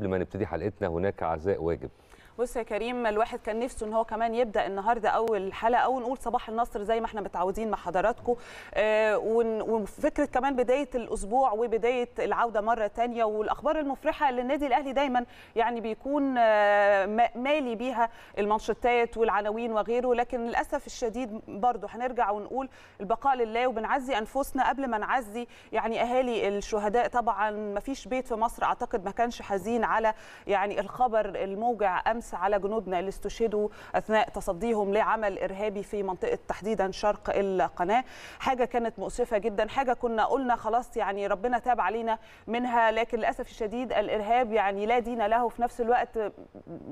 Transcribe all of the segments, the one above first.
قبل ما نبتدي حلقتنا هناك عزاء واجب بص يا كريم الواحد كان نفسه ان هو كمان يبدا النهارده اول حلقه او نقول صباح النصر زي ما احنا متعودين مع حضراتكم آه، وفكره كمان بدايه الاسبوع وبدايه العوده مره ثانيه والاخبار المفرحه اللي النادي الاهلي دايما يعني بيكون آه، مالي بيها المنشطات والعناوين وغيره لكن للاسف الشديد برضه هنرجع ونقول البقاء لله وبنعزي انفسنا قبل ما نعزي يعني اهالي الشهداء طبعا ما فيش بيت في مصر اعتقد ما كانش حزين على يعني الخبر الموجع امس على جنودنا اللي استشهدوا أثناء تصديهم لعمل إرهابي في منطقة تحديدا شرق القناة حاجة كانت مؤسفة جدا حاجة كنا قلنا خلاص يعني ربنا تاب علينا منها لكن للأسف الشديد الإرهاب يعني لا دين له في نفس الوقت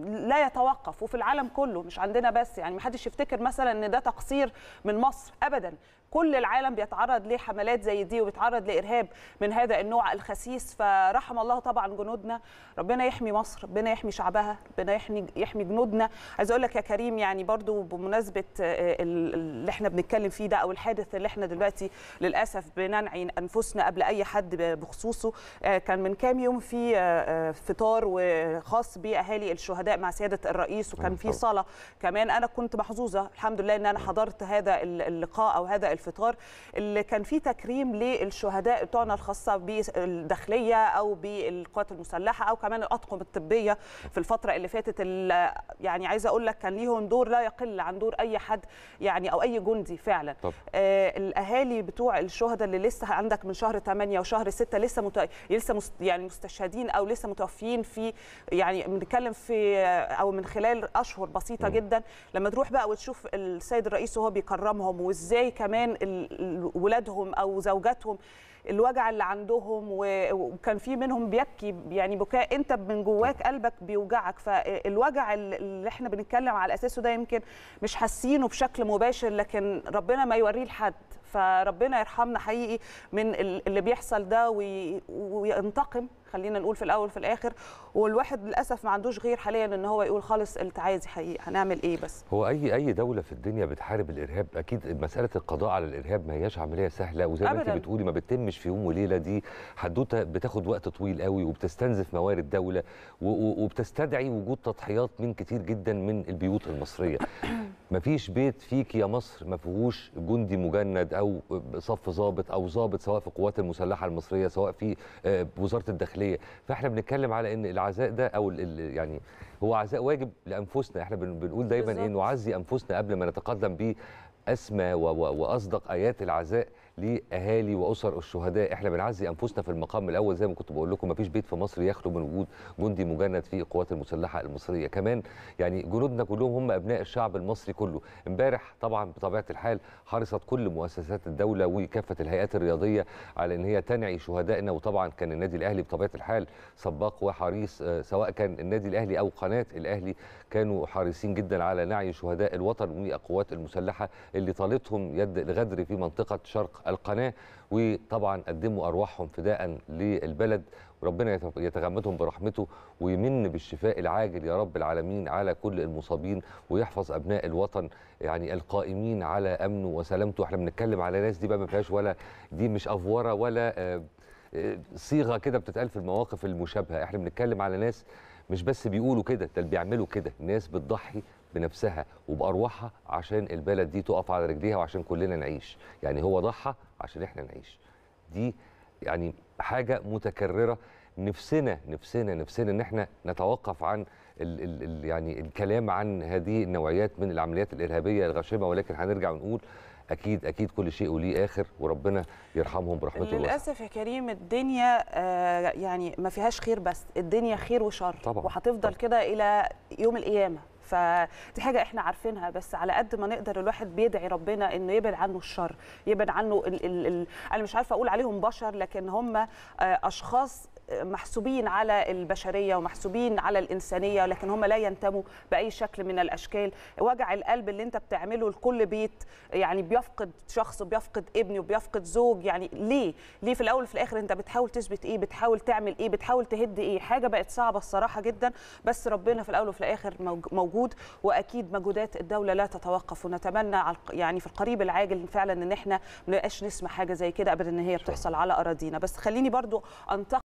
لا يتوقف وفي العالم كله مش عندنا بس يعني محدش يفتكر مثلا ان ده تقصير من مصر ابدا كل العالم بيتعرض لحملات زي دي وبيتعرض لارهاب من هذا النوع الخسيس فرحم الله طبعا جنودنا ربنا يحمي مصر ربنا يحمي شعبها ربنا يحمي يحمي جنودنا عايز اقول لك يا كريم يعني برضو بمناسبه آه، اللي احنا بنتكلم فيه ده او الحادث اللي احنا دلوقتي للاسف بننعي انفسنا قبل اي حد بخصوصه آه، كان من كام يوم في آه، فطار وخاص باهالي الشهداء مع سياده الرئيس وكان أيوة في صلاه كمان انا كنت محظوظه الحمد لله ان انا أيوة. حضرت هذا اللقاء او هذا الفطار اللي كان فيه تكريم للشهداء بتوعنا الخاصه بالداخليه او بالقوات المسلحه او كمان الاطقم الطبيه في الفتره اللي فاتت اللي يعني عايزه اقول لك كان ليهم دور لا يقل عن دور اي حد يعني او اي جندي فعلا طب. آه الاهالي بتوع الشهداء اللي لسه عندك من شهر 8 وشهر 6 لسه مت... لسه مست... يعني مستشهدين او لسه متوفيين في يعني بنتكلم في او من خلال اشهر بسيطه م. جدا لما تروح بقى وتشوف السيد الرئيس وهو بيكرمهم وازاي كمان كمان ولادهم او زوجاتهم الوجع اللي عندهم وكان في منهم بيبكي يعني بكاء انت من جواك قلبك بيوجعك فالوجع اللي احنا بنتكلم على اساسه ده يمكن مش حاسينه بشكل مباشر لكن ربنا ما يوريه لحد فربنا يرحمنا حقيقي من اللي بيحصل ده وينتقم خلينا نقول في الاول في الاخر والواحد للاسف ما عندوش غير حاليا ان هو يقول خالص انت عايز حقيقي هنعمل ايه بس هو اي اي دوله في الدنيا بتحارب الارهاب اكيد مساله القضاء على الارهاب ما هياش عمليه سهله وزي ما انت بتقولي ما بتتمش بتتنفذش في يوم وليله دي حدوته بتاخد وقت طويل قوي وبتستنزف موارد دوله وبتستدعي وجود تضحيات من كتير جدا من البيوت المصريه مفيش بيت فيك يا مصر ما فيهوش جندي مجند او صف ضابط او ضابط سواء في القوات المسلحه المصريه سواء في آه، وزاره الداخليه فاحنا بنتكلم على ان العزاء ده او يعني هو عزاء واجب لانفسنا احنا بنقول دايما ان إيه، نعزي انفسنا قبل ما نتقدم باسمى واصدق ايات العزاء لاهالي واسر الشهداء احنا بنعزي انفسنا في المقام الاول زي ما كنت بقول لكم مفيش بيت في مصر يخلو من وجود جندي مجند في القوات المسلحه المصريه كمان يعني جنودنا كلهم هم ابناء الشعب المصري كله امبارح طبعا بطبيعه الحال حرصت كل مؤسسات الدوله وكافه الهيئات الرياضيه على ان هي تنعي شهدائنا وطبعا كان النادي الاهلي بطبيعه الحال سباق وحريص آه، سواء كان النادي الاهلي او قناه الاهلي كانوا حريصين جدا على نعي شهداء الوطن والقوات المسلحه اللي طالتهم يد الغدر في منطقه شرق القناة وطبعا قدموا أرواحهم فداء للبلد وربنا يتغمدهم برحمته ويمن بالشفاء العاجل يا رب العالمين على كل المصابين ويحفظ ابناء الوطن يعني القائمين على امنه وسلامته احنا بنتكلم على ناس دي بقى ما فيهاش ولا دي مش افوره ولا آه، آه، صيغه كده بتتقال في المواقف المشابهه احنا بنتكلم على ناس مش بس بيقولوا كده ده بيعملوا كده ناس بتضحي بنفسها وبارواحها عشان البلد دي تقف على رجليها وعشان كلنا نعيش يعني هو ضحى عشان احنا نعيش دي يعني حاجه متكرره نفسنا نفسنا نفسنا ان احنا نتوقف عن الـ الـ يعني الكلام عن هذه النوعيات من العمليات الارهابيه الغاشمه ولكن هنرجع ونقول اكيد اكيد كل شيء وليه اخر وربنا يرحمهم برحمته للاسف يا كريم الدنيا آه يعني ما فيهاش خير بس الدنيا خير وشر طبعا وهتفضل كده الى يوم القيامه فدي حاجه احنا عارفينها بس على قد ما نقدر الواحد بيدعي ربنا انه يبعد عنه الشر يبعد عنه ال ال ال انا مش عارفه اقول عليهم بشر لكن هم آه، اشخاص محسوبين على البشريه ومحسوبين على الانسانيه لكن هم لا ينتموا باي شكل من الاشكال وجع القلب اللي انت بتعمله لكل بيت يعني بيفقد شخص وبيفقد ابن وبيفقد زوج يعني ليه ليه في الاول وفي الاخر انت بتحاول تثبت ايه بتحاول تعمل ايه بتحاول تهد ايه حاجه بقت صعبه الصراحه جدا بس ربنا في الاول وفي الاخر موجود واكيد مجهودات الدوله لا تتوقف ونتمنى يعني في القريب العاجل فعلا ان احنا ما نسمع حاجه زي كده ابدا ان هي بتحصل على اراضينا بس خليني برضو انتقل